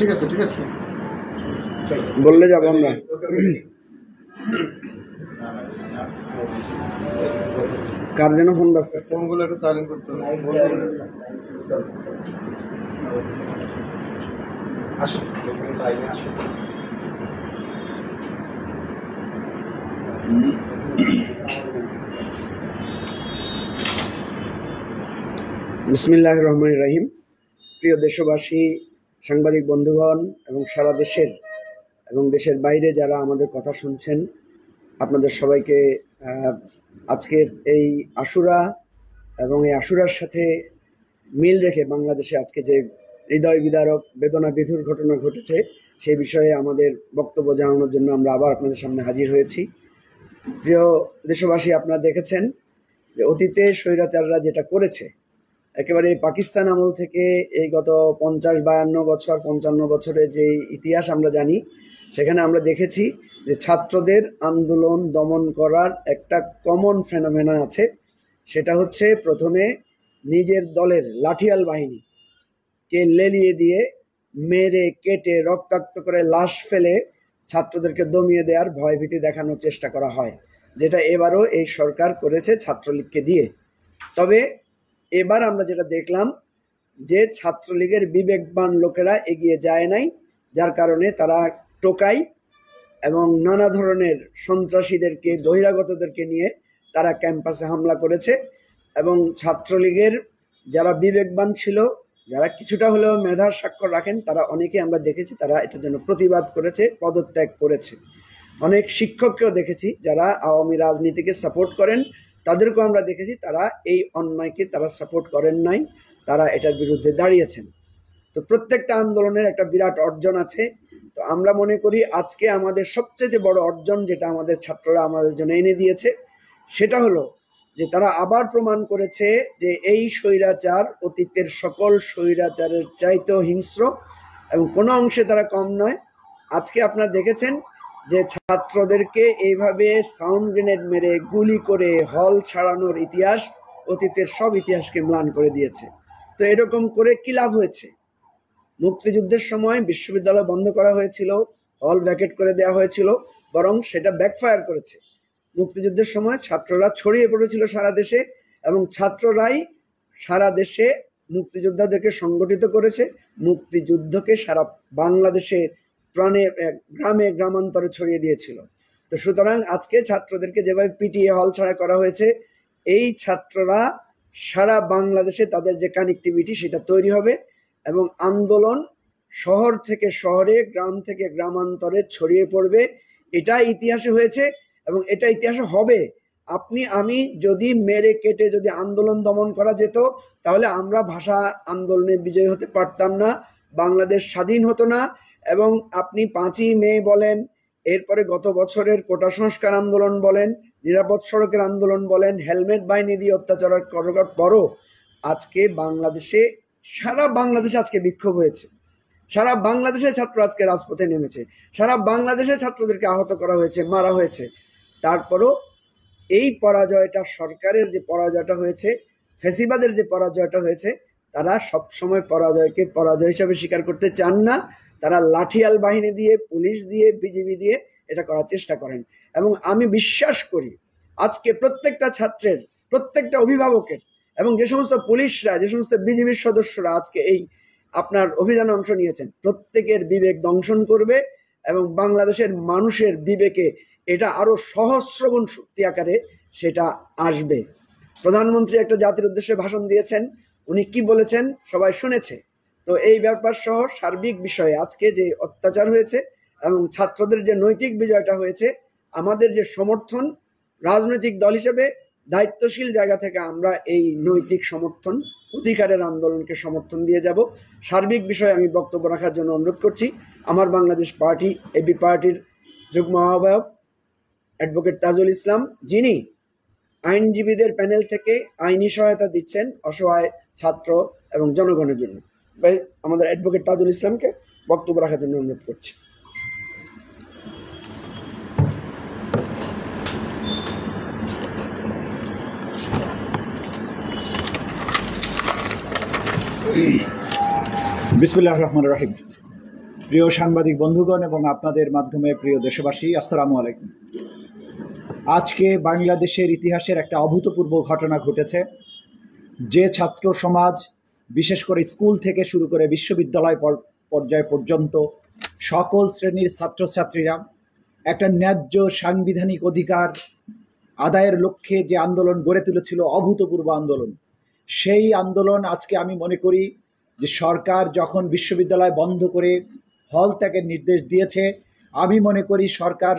ঠিক আছে ঠিক আছে বললে যাব আমরা কার যেন ফোন বাসতে ফোনগুলো একটু সাইলেন্ট করতে বিসমিল্লাহ রহমান রহিম প্রিয় দেশবাসী সাংবাদিক বন্ধুগণ এবং সারা দেশের এবং দেশের বাইরে যারা আমাদের কথা শুনছেন আপনাদের সবাইকে আজকের এই আশুরা এবং এই আশুরার সাথে মিল রেখে বাংলাদেশে আজকে যে হৃদয় বিদারক বেদনা বিধুর ঘটনা ঘটেছে সেই বিষয়ে আমাদের বক্তব্য জানানোর জন্য আমরা আবার আপনাদের সামনে হাজির হয়েছি প্রিয় দেশবাসী আপনারা দেখেছেন যে অতীতে স্বৈরাচাররা যেটা করেছে একেবারে পাকিস্তান আমল থেকে এই গত পঞ্চাশ বায়ান্ন বছর পঞ্চান্ন বছরের যে ইতিহাস আমরা জানি সেখানে আমরা দেখেছি যে ছাত্রদের আন্দোলন দমন করার একটা কমন ফেনোমেনা আছে সেটা হচ্ছে প্রথমে নিজের দলের লাঠিয়াল বাহিনী কে লেলিয়ে দিয়ে মেরে কেটে রক্তাক্ত করে লাশ ফেলে ছাত্রদেরকে দমিয়ে দেওয়ার ভয়ভীতি দেখানোর চেষ্টা করা হয় যেটা এবারও এই সরকার করেছে ছাত্রলীগকে দিয়ে তবে এবার আমরা যেটা দেখলাম যে ছাত্রলীগের বিবেকবান লোকেরা এগিয়ে যায় নাই যার কারণে তারা টোকাই এবং নানা ধরনের সন্ত্রাসীদেরকে বহিরাগতদেরকে নিয়ে তারা ক্যাম্পাসে হামলা করেছে এবং ছাত্রলীগের যারা বিবেকবান ছিল যারা কিছুটা হলেও মেধার স্বাক্ষর রাখেন তারা অনেকে আমরা দেখেছি তারা এটার জন্য প্রতিবাদ করেছে পদত্যাগ করেছে অনেক শিক্ষককেও দেখেছি যারা আওয়ামী রাজনীতিকে সাপোর্ট করেন তাদেরকেও আমরা দেখেছি তারা এই অন্যায়কে তারা সাপোর্ট করেন নাই তারা এটার বিরুদ্ধে দাঁড়িয়েছেন তো প্রত্যেকটা আন্দোলনের একটা বিরাট অর্জন আছে তো আমরা মনে করি আজকে আমাদের সবচেয়ে বড় অর্জন যেটা আমাদের ছাত্ররা আমাদের জন্য এনে দিয়েছে সেটা হলো যে তারা আবার প্রমাণ করেছে যে এই স্বৈরাচার অতীতের সকল স্বৈরাচারের চাইতেও হিংস্র এবং কোনো অংশে তারা কম নয় আজকে আপনারা দেখেছেন যে ছাত্রদেরকে এইভাবে সাউন্ড গ্রেনেড মেরে গুলি করে হল ছাড়ানোর ইতিহাস অতীতের সব ইতিহাসকে ম্লান করে দিয়েছে তো এরকম করে কী লাভ হয়েছে মুক্তিযুদ্ধের সময় বিশ্ববিদ্যালয় বন্ধ করা হয়েছিল হল ভ্যাকেট করে দেওয়া হয়েছিল বরং সেটা ব্যাকফায়ার করেছে মুক্তিযুদ্ধের সময় ছাত্ররা ছড়িয়ে পড়েছিল সারা দেশে এবং ছাত্ররাই সারা দেশে মুক্তিযোদ্ধাদেরকে সংগঠিত করেছে মুক্তিযুদ্ধকে সারা বাংলাদেশে প্রাণে গ্রামে গ্রামান্তরে ছড়িয়ে দিয়েছিল তো সুতরাং আজকে ছাত্রদেরকে যেভাবে পিটিএ হল ছাড়া করা হয়েছে এই ছাত্ররা সারা বাংলাদেশে তাদের যে কানেক্টিভিটি সেটা তৈরি হবে এবং আন্দোলন শহর থেকে শহরে গ্রাম থেকে গ্রামান্তরে ছড়িয়ে পড়বে এটা ইতিহাসে হয়েছে এবং এটা ইতিহাসে হবে আপনি আমি যদি মেরে কেটে যদি আন্দোলন দমন করা যেত তাহলে আমরা ভাষা আন্দোলনে বিজয়ী হতে পারতাম না বাংলাদেশ স্বাধীন হতো না এবং আপনি পাঁচই মে বলেন এরপরে গত বছরের কোটা সংস্কার আন্দোলন বলেন নিরাপদ সড়কের আন্দোলন বলেন হেলমেট বাহিনী দিয়ে অত্যাচার করার পরও আজকে বাংলাদেশে সারা বাংলাদেশে আজকে বিক্ষোভ হয়েছে সারা বাংলাদেশের ছাত্র আজকে রাজপথে নেমেছে সারা বাংলাদেশের ছাত্রদেরকে আহত করা হয়েছে মারা হয়েছে তারপরও এই পরাজয়টা সরকারের যে পরাজয়টা হয়েছে ফেসিবাদের যে পরাজয়টা হয়েছে তারা সবসময় পরাজয়কে পরাজয় হিসাবে স্বীকার করতে চান না তারা লাঠিয়াল বাহিনী দিয়ে পুলিশ দিয়ে বিজিবি দিয়ে এটা করার চেষ্টা করেন এবং আমি বিশ্বাস করি আজকে প্রত্যেকটা ছাত্রের প্রত্যেকটা অভিভাবকের এবং যে সমস্ত পুলিশরা যে সমস্ত বিজিবির সদস্যরা আজকে এই আপনার অভিযানে অংশ নিয়েছেন প্রত্যেকের বিবেক দংশন করবে এবং বাংলাদেশের মানুষের বিবেকে এটা আরও সহস্রগুণ শক্তি আকারে সেটা আসবে প্রধানমন্ত্রী একটা জাতির উদ্দেশ্যে ভাষণ দিয়েছেন উনি কি বলেছেন সবাই শুনেছে তো এই ব্যাপার সহ সার্বিক বিষয়ে আজকে যে অত্যাচার হয়েছে এবং ছাত্রদের যে নৈতিক বিজয়টা হয়েছে আমাদের যে সমর্থন রাজনৈতিক দল হিসেবে দায়িত্বশীল জায়গা থেকে আমরা এই নৈতিক সমর্থন অধিকারের আন্দোলনকে সমর্থন দিয়ে যাব সার্বিক বিষয়ে আমি বক্তব্য রাখার জন্য অনুরোধ করছি আমার বাংলাদেশ পার্টি এবি পার্টির যুগ্ম আহ্বায়ক অ্যাডভোকেট তাজুল ইসলাম যিনি আইনজীবীদের প্যানেল থেকে আইনি সহায়তা দিচ্ছেন অসহায় ছাত্র এবং জনগণের জন্য ভাই আমাদের অ্যাডভোকেট তাজুল ইসলামকে বক্তব্য রাখার জন্য অনুরোধ করছি বিসমুল্লাহ রহমান রাহিম প্রিয় সাংবাদিক বন্ধুগণ এবং আপনাদের মাধ্যমে প্রিয় দেশবাসী আসসালামু আলাইকুম আজকে বাংলাদেশের ইতিহাসের একটা অভূতপূর্ব ঘটনা ঘটেছে যে ছাত্র সমাজ বিশেষ করে স্কুল থেকে শুরু করে বিশ্ববিদ্যালয় পর্যায় পর্যন্ত সকল শ্রেণীর ছাত্রছাত্রীরা একটা ন্যায্য সাংবিধানিক অধিকার আদায়ের লক্ষ্যে যে আন্দোলন গড়ে তুলেছিল অভূতপূর্ব আন্দোলন সেই আন্দোলন আজকে আমি মনে করি যে সরকার যখন বিশ্ববিদ্যালয় বন্ধ করে হল ত্যাগের নির্দেশ দিয়েছে আমি মনে করি সরকার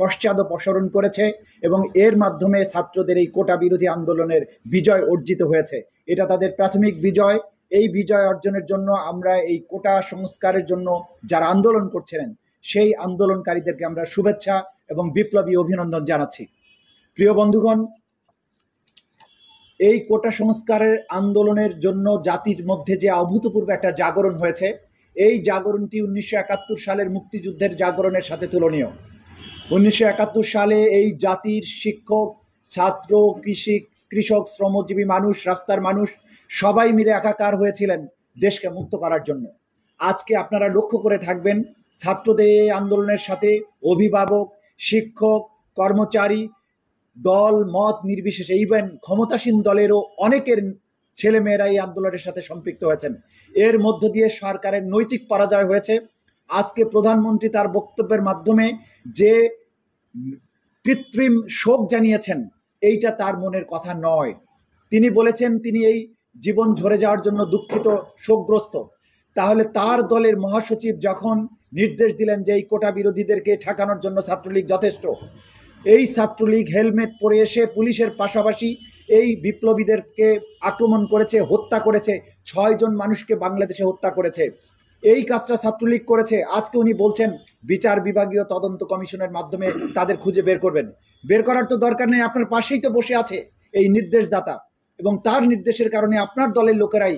পশ্চাদ প্রসারণ করেছে এবং এর মাধ্যমে ছাত্রদের এই কোটা বিরোধী আন্দোলনের বিজয় অর্জিত হয়েছে এটা তাদের প্রাথমিক বিজয় এই বিজয় অর্জনের জন্য আমরা এই কোটা সংস্কারের জন্য যারা আন্দোলন করছিলেন সেই আন্দোলনকারীদেরকে আমরা শুভেচ্ছা এবং বিপ্লবী অভিনন্দন জানাচ্ছি প্রিয় বন্ধুগণ এই কোটা সংস্কারের আন্দোলনের জন্য জাতির মধ্যে যে অভূতপূর্ব একটা জাগরণ হয়েছে এই জাগরণটি উনিশশো সালের মুক্তিযুদ্ধের জাগরণের সাথে তুলনীয় উনিশশো সালে এই জাতির শিক্ষক ছাত্র কৃষিক কৃষক শ্রমজীবী মানুষ রাস্তার মানুষ সবাই মিলে একাকার হয়েছিলেন দেশকে মুক্ত করার জন্য আজকে আপনারা লক্ষ্য করে থাকবেন ছাত্রদের এই আন্দোলনের সাথে অভিভাবক শিক্ষক কর্মচারী দল মত নির্বিশেষে ইভেন ক্ষমতাসীন দলেরও অনেকের ছেলেমেয়েরা এই আন্দোলনের সাথে সম্পৃক্ত হয়েছেন এর মধ্য দিয়ে সরকারের নৈতিক পরাজয় হয়েছে আজকে প্রধানমন্ত্রী তার বক্তব্যের মাধ্যমে যে কৃত্রিম শোক জানিয়েছেন এইটা তার মনের কথা নয় তিনি বলেছেন তিনি এই জীবন ঝরে যাওয়ার জন্য দুঃখিত শোকগ্রস্ত তাহলে তার দলের মহাসচিব যখন নির্দেশ দিলেন যে এই কোটা বিরোধীদেরকে ঠেকানোর জন্য ছাত্রলীগ যথেষ্ট এই ছাত্রলীগ হেলমেট পরে এসে পুলিশের পাশাপাশি এই বিপ্লবীদেরকে আক্রমণ করেছে হত্যা করেছে ছয়জন মানুষকে বাংলাদেশে হত্যা করেছে এই কাজটা ছাত্রলীগ করেছে আজকে উনি বলছেন বিচার বিভাগীয় তদন্ত কমিশনের মাধ্যমে তাদের খুঁজে বের করবেন বের করার তো দরকার নেই আপনার পাশেই তো বসে আছে এই নির্দেশদাতা এবং তার নির্দেশের কারণে আপনার দলের লোকেরাই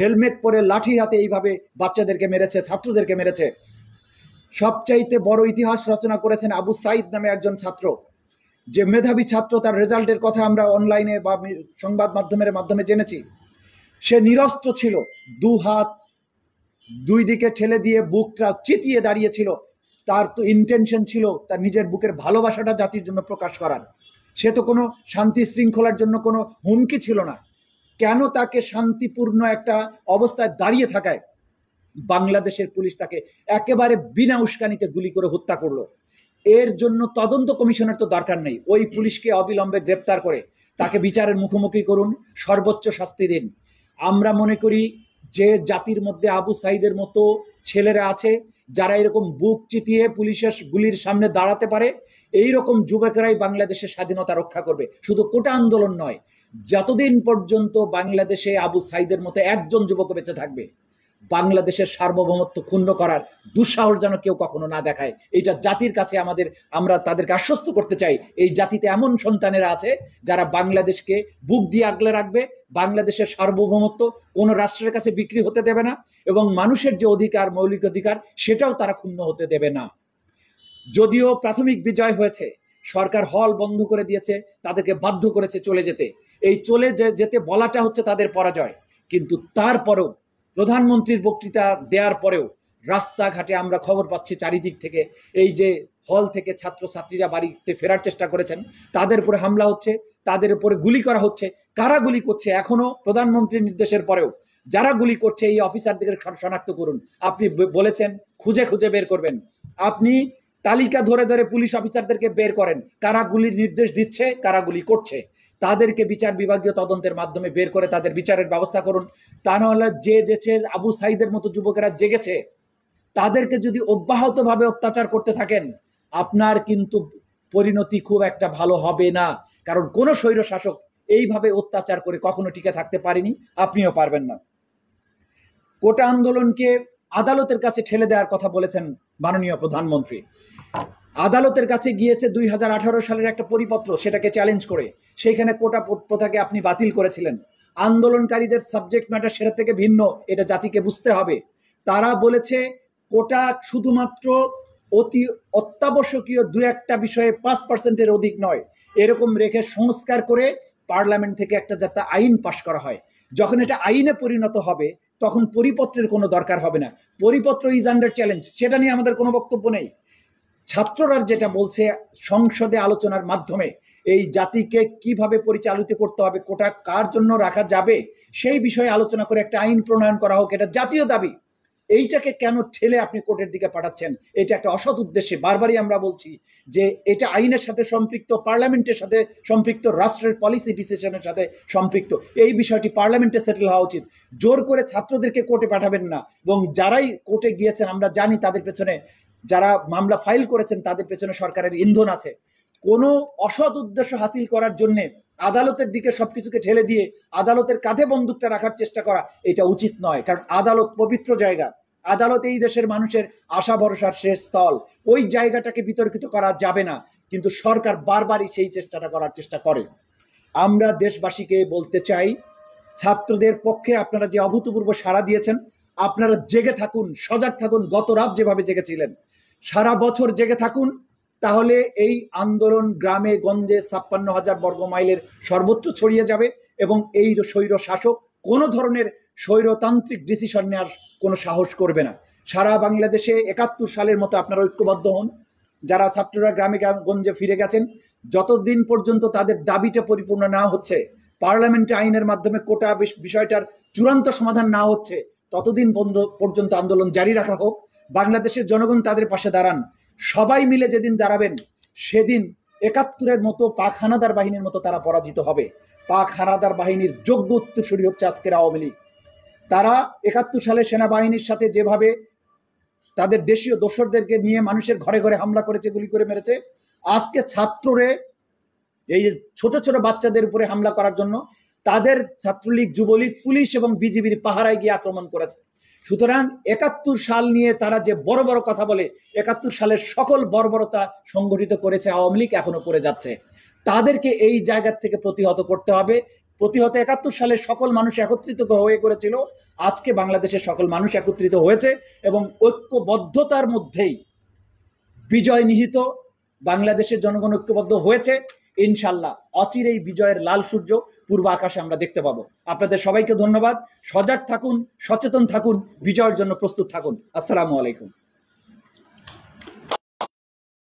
হেলমেট পরে লাঠি হাতে এইভাবে বাচ্চাদেরকে মেরেছে ছাত্রদেরকে মেরেছে সবচাইতে বড় ইতিহাস রচনা করেছেন আবু সাইদ নামে একজন ছাত্র যে মেধাবী ছাত্র তার রেজাল্টের কথা আমরা অনলাইনে বা সংবাদ মাধ্যমের মাধ্যমে জেনেছি সে নিরস্ত্র ছিল দু হাত দুই দিকে ঠেলে দিয়ে বুকটা চিতিয়ে দাঁড়িয়েছিল তার তো ইন্টেনশন ছিল তার নিজের বুকের ভালোবাসাটা জাতির জন্য প্রকাশ করার সে তো কোনো শান্তি শৃঙ্খলার জন্য কোনো হুমকি ছিল না কেন তাকে শান্তিপূর্ণ একটা অবস্থায় দাঁড়িয়ে থাকায় বাংলাদেশের পুলিশ তাকে একেবারে বিনা উস্কানিতে গুলি করে হত্যা করলো এর জন্য তদন্ত কমিশনের তো দরকার নেই ওই পুলিশকে অবিলম্বে গ্রেপ্তার করে তাকে বিচারের মুখোমুখি করুন সর্বোচ্চ শাস্তি দিন আমরা মনে করি যে জাতির মধ্যে আবু সাইদের মতো ছেলেরা আছে যারা এরকম বুক চিতিয়ে পুলিশের গুলির সামনে দাঁড়াতে পারে এই রকম যুবকেরাই বাংলাদেশের স্বাধীনতা রক্ষা করবে শুধু কোটা আন্দোলন নয় যতদিন পর্যন্ত বাংলাদেশে আবু সাইদের মতো একজন যুবক বেঁচে থাকবে বাংলাদেশের সার্বভৌমত্ব ক্ষুণ্ণ করার দুঃসাহস যেন কেউ কখনো না দেখায় এইটা জাতির কাছে আমাদের আমরা তাদেরকে আশ্বস্ত করতে চাই এই জাতিতে এমন সন্তানেরা আছে যারা বাংলাদেশকে বুক দিয়ে আগলে রাখবে বাংলাদেশের সার্বভৌমত্ব কোনো রাষ্ট্রের কাছে বিক্রি হতে দেবে না এবং মানুষের যে অধিকার মৌলিক অধিকার সেটাও তারা ক্ষুণ্ণ হতে দেবে না যদিও প্রাথমিক বিজয় হয়েছে সরকার হল বন্ধ করে দিয়েছে তাদেরকে বাধ্য করেছে চলে যেতে এই চলে যেতে বলাটা হচ্ছে তাদের পরাজয় কিন্তু তারপরেও প্রধানমন্ত্রীর বক্তৃতা দেওয়ার পরেও রাস্তাঘাটে আমরা খবর পাচ্ছি চারিদিক থেকে এই যে হল থেকে ছাত্রছাত্রীরা বাড়িতে ফেরার চেষ্টা করেছেন তাদের উপরে হামলা হচ্ছে তাদের উপরে গুলি করা হচ্ছে কারা গুলি করছে এখনো প্রধানমন্ত্রীর নির্দেশের পরেও যারা গুলি করছে এই অফিসারদের শনাক্ত করুন আপনি বলেছেন খুঁজে খুঁজে বের করবেন আপনি তালিকা ধরে ধরে পুলিশ অফিসারদেরকে বের করেন কারা গুলির নির্দেশ দিচ্ছে কারা গুলি করছে তাদেরকে বিচার বিভাগীয় তদন্তের মাধ্যমে বের করে তাদের বিচারের ব্যবস্থা করুন তা নাহলে যে দেশের আবু সাইদের মতো যুবকেরা জেগেছে তাদেরকে যদি অব্যাহতভাবে অত্যাচার করতে থাকেন আপনার কিন্তু পরিণতি খুব একটা ভালো হবে না কারণ কোনো স্বৈর শাসক এইভাবে অত্যাচার করে কখনো টিকে থাকতে পারেনি আপনিও পারবেন না কোটা আন্দোলনকে আদালতের কাছে ঠেলে দেওয়ার কথা বলেছেন মাননীয় প্রধানমন্ত্রী আদালতের কাছে গিয়েছে দুই সালের একটা পরিপত্র সেটাকে চ্যালেঞ্জ করে সেইখানে কোটা প্রথাকে আপনি বাতিল করেছিলেন আন্দোলনকারীদের সাবজেক্ট ম্যাটার সেটা থেকে ভিন্ন এটা জাতিকে বুঝতে হবে তারা বলেছে কোটা শুধুমাত্র অতি অত্যাবশ্যকীয় দু একটা বিষয়ে পাঁচ পার্সেন্টের অধিক নয় এরকম রেখে সংস্কার করে পার্লামেন্ট থেকে একটা যাতে আইন পাশ করা হয় যখন এটা আইনে পরিণত হবে তখন পরিপত্রের কোনো দরকার হবে না পরিপত্র ইজ আন্ডার চ্যালেঞ্জ সেটা নিয়ে আমাদের কোনো বক্তব্য নেই ছাত্ররা যেটা বলছে সংসদে আলোচনার মাধ্যমে এই জাতিকে কিভাবে পরিচালিত করতে হবে কোটা কার জন্য রাখা যাবে সেই বিষয়ে আলোচনা করে একটা আইন প্রণয়ন করা হোক এটা জাতীয় দাবি এইটাকে কেন ঠেলে আপনি কোর্টের দিকে পাঠাচ্ছেন এটা একটা অসৎ উদ্দেশ্যে বারবারই আমরা বলছি যে এটা আইনের সাথে সম্পৃক্ত পার্লামেন্টের সাথে সম্পৃক্ত রাষ্ট্রের পলিসি ডিসিশনের সাথে সম্পৃক্ত এই বিষয়টি পার্লামেন্টে সেটেল হওয়া উচিত জোর করে ছাত্রদেরকে কোর্টে পাঠাবেন না এবং যারাই কোর্টে গিয়েছেন আমরা জানি তাদের পেছনে যারা মামলা ফাইল করেছেন তাদের পেছনে সরকারের ইন্ধন আছে কোনো অসৎ উদ্দেশ্য হাসিল করার জন্য আদালতের দিকে সবকিছুকে ঠেলে দিয়ে আদালতের কাঁধে বন্দুকটা রাখার চেষ্টা করা এটা উচিত নয় কারণ আদালত পবিত্র জায়গা আদালত এই দেশের মানুষের আশা ভরসার শেষ স্থল ওই জায়গাটাকে বিতর্কিত করা যাবে না কিন্তু সরকার বারবারই সেই চেষ্টাটা করার চেষ্টা করে আমরা দেশবাসীকে বলতে চাই ছাত্রদের পক্ষে আপনারা যে অভূতপূর্ব সাড়া দিয়েছেন আপনারা জেগে থাকুন সজাগ থাকুন গত রাত যেভাবে জেগেছিলেন সারা বছর জেগে থাকুন তাহলে এই আন্দোলন গ্রামে গঞ্জে ছাপ্পান্ন হাজার বর্গ মাইলের সর্বত্র ছড়িয়ে যাবে এবং এই স্বৈর শাসক কোনো ধরনের স্বৈরতান্ত্রিক ডিসিশন নেওয়ার কোনো সাহস করবে না সারা বাংলাদেশে একাত্তর সালের মতো আপনারা ঐক্যবদ্ধ হন যারা ছাত্ররা গ্রামে গঞ্জে ফিরে গেছেন যতদিন পর্যন্ত তাদের দাবিটা পরিপূর্ণ না হচ্ছে পার্লামেন্টে আইনের মাধ্যমে কোটা বিষয়টার চূড়ান্ত সমাধান না হচ্ছে ততদিন পর্যন্ত আন্দোলন জারি রাখা হোক বাংলাদেশের জনগণ তাদের পাশে দাঁড়ান সবাই মিলে যেদিন দাঁড়াবেন সেদিন একাত্তরের মতো পাক হানাদার বাহিনীর মতো তারা পরাজিত হবে পাক হানাদার বাহিনীর যোগ্য উত্তরসূরি হচ্ছে আজকের আওয়ামী লীগ তারা একাত্তর সালে সেনাবাহিনীর সাথে যেভাবে তাদের দেশীয় দোসরদেরকে নিয়ে মানুষের ঘরে ঘরে হামলা করেছে গুলি করে মেরেছে আজকে ছাত্ররে এই ছোট ছোট বাচ্চাদের উপরে হামলা করার জন্য তাদের ছাত্রলীগ যুবলীগ পুলিশ এবং বিজিবির পাহারায় গিয়ে আক্রমণ করেছে সুতরাং একাত্তর সাল নিয়ে তারা যে বড় বড় কথা বলে একাত্তর সালের সকল বর্বরতা সংগঠিত করেছে আওয়ামী লীগ এখনো করে যাচ্ছে তাদেরকে এই জায়গা থেকে প্রতিহত করতে হবে প্রতিহত একাত্তর সালে সকল মানুষ একত্রিত হয়ে করেছিল আজকে বাংলাদেশের সকল মানুষ একত্রিত হয়েছে এবং ঐক্যবদ্ধতার মধ্যেই বিজয় নিহিত বাংলাদেশের জনগণ ঐক্যবদ্ধ হয়েছে ইনশাল্লাহ অচিরেই বিজয়ের লাল সূর্য পূর্ব আকাশে আমরা দেখতে পাবো আপনাদের সবাইকে ধন্যবাদ সজাগ থাকুন সচেতন থাকুন বিজয়ের জন্য প্রস্তুত থাকুন আসসালামু আলাইকুম